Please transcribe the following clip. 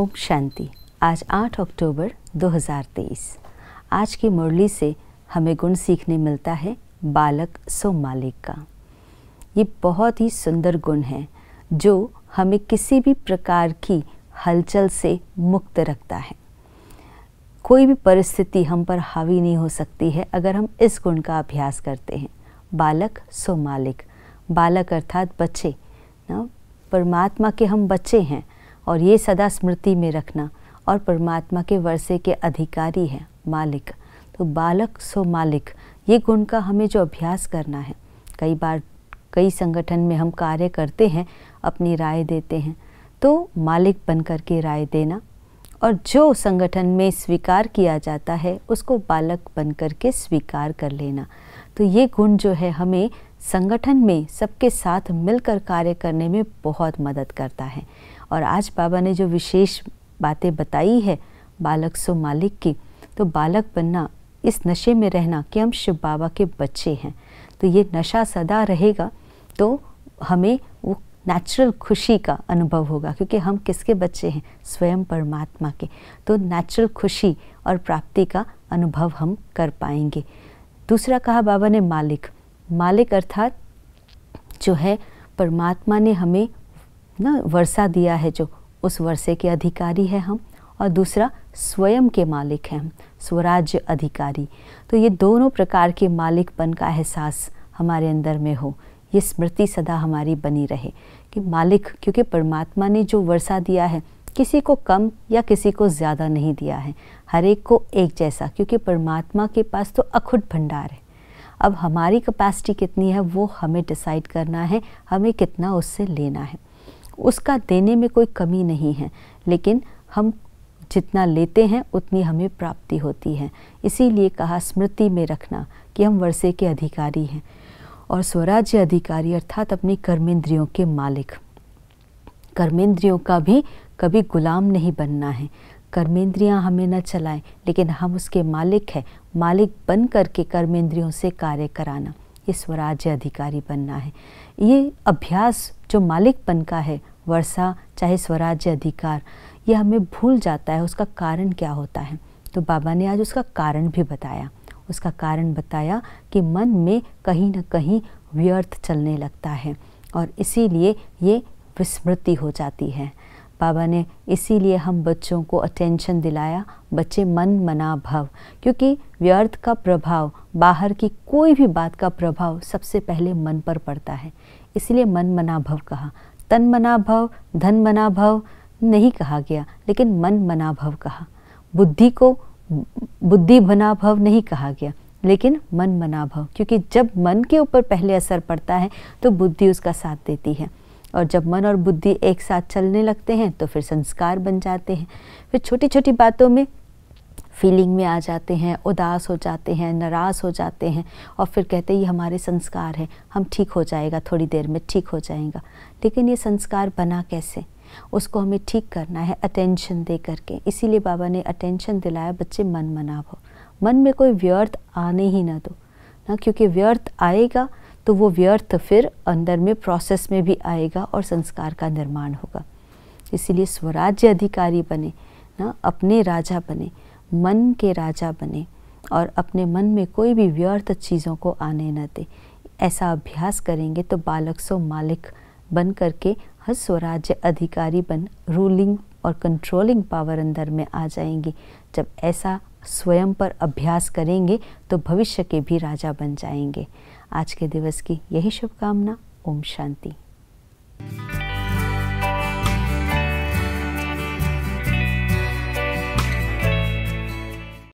ओम शांति आज 8 अक्टूबर 2023 आज की मुरली से हमें गुण सीखने मिलता है बालक सो मालिक का ये बहुत ही सुंदर गुण है जो हमें किसी भी प्रकार की हलचल से मुक्त रखता है कोई भी परिस्थिति हम पर हावी नहीं हो सकती है अगर हम इस गुण का अभ्यास करते हैं बालक सो मालिक बालक अर्थात बच्चे ना परमात्मा के हम बच्चे हैं और ये सदा स्मृति में रखना और परमात्मा के वर्षे के अधिकारी हैं मालिक तो बालक सो मालिक ये गुण का हमें जो अभ्यास करना है कई बार कई संगठन में हम कार्य करते हैं अपनी राय देते हैं तो मालिक बन कर के राय देना और जो संगठन में स्वीकार किया जाता है उसको बालक बन कर के स्वीकार कर लेना तो ये गुण जो है हमें संगठन में सबके साथ मिलकर कार्य करने में बहुत मदद करता है और आज बाबा ने जो विशेष बातें बताई है बालक सो मालिक की तो बालक बनना इस नशे में रहना कि हम शिव बाबा के बच्चे हैं तो ये नशा सदा रहेगा तो हमें वो नेचुरल खुशी का अनुभव होगा क्योंकि हम किसके बच्चे हैं स्वयं परमात्मा के तो नेचुरल खुशी और प्राप्ति का अनुभव हम कर पाएंगे दूसरा कहा बाबा ने मालिक मालिक अर्थात जो है परमात्मा ने हमें ना वर्षा दिया है जो उस वर्षे के अधिकारी है हम और दूसरा स्वयं के मालिक हैं हम स्वराज्य अधिकारी तो ये दोनों प्रकार के मालिकपन का एहसास हमारे अंदर में हो ये स्मृति सदा हमारी बनी रहे कि मालिक क्योंकि परमात्मा ने जो वर्षा दिया है किसी को कम या किसी को ज़्यादा नहीं दिया है हर एक को एक जैसा क्योंकि परमात्मा के पास तो अखुट भंडार है अब हमारी कैपेसिटी कितनी है वो हमें डिसाइड करना है हमें कितना उससे लेना है उसका देने में कोई कमी नहीं है लेकिन हम जितना लेते हैं उतनी हमें प्राप्ति होती है इसीलिए कहा स्मृति में रखना कि हम वर्षे के अधिकारी हैं और स्वराज्य अधिकारी अर्थात अपनी कर्मेंद्रियों के मालिक कर्मेंद्रियों का भी कभी गुलाम नहीं बनना है कर्मेंद्रियां हमें न चलाएं लेकिन हम उसके मालिक हैं मालिक बन करके कर्मेंद्रियों से कार्य कराना ये स्वराज्य अधिकारी बनना है ये अभ्यास जो मालिकपन का है वर्षा चाहे स्वराज्य अधिकार यह हमें भूल जाता है उसका कारण क्या होता है तो बाबा ने आज उसका कारण भी बताया उसका कारण बताया कि मन में कहीं ना कहीं व्यर्थ चलने लगता है और इसीलिए ये विस्मृति हो जाती है बाबा ने इसीलिए हम बच्चों को अटेंशन दिलाया बच्चे मन मना भव क्योंकि व्यर्थ का प्रभाव बाहर की कोई भी बात का प्रभाव सबसे पहले मन पर पड़ता है इसलिए मन मना भव कहा तन मना भव धन मना भव नहीं कहा गया लेकिन मन मना भव कहा बुद्धि को बुद्धि बना भव नहीं कहा गया लेकिन मन मना भव क्योंकि जब मन के ऊपर पहले असर पड़ता है तो बुद्धि उसका साथ देती है और जब मन और बुद्धि एक साथ चलने लगते हैं तो फिर संस्कार बन जाते हैं फिर छोटी छोटी बातों में फीलिंग में आ जाते हैं उदास हो जाते हैं नाराज़ हो जाते हैं और फिर कहते हैं ये हमारे संस्कार हैं हम ठीक हो जाएगा थोड़ी देर में ठीक हो जाएगा लेकिन ये संस्कार बना कैसे उसको हमें ठीक करना है अटेंशन दे करके इसीलिए बाबा ने अटेंशन दिलाया बच्चे मन मना हो मन में कोई व्यर्थ आने ही ना दो ना क्योंकि व्यर्थ आएगा तो वो व्यर्थ फिर अंदर में प्रोसेस में भी आएगा और संस्कार का निर्माण होगा इसीलिए स्वराज्य अधिकारी बने ना अपने राजा बने मन के राजा बने और अपने मन में कोई भी व्यर्थ चीज़ों को आने न दे ऐसा अभ्यास करेंगे तो बालक सो मालिक बन करके हर स्वराज्य अधिकारी बन रूलिंग और कंट्रोलिंग पावर अंदर में आ जाएंगी जब ऐसा स्वयं पर अभ्यास करेंगे तो भविष्य के भी राजा बन जाएंगे आज के दिवस की यही शुभकामना ओम शांति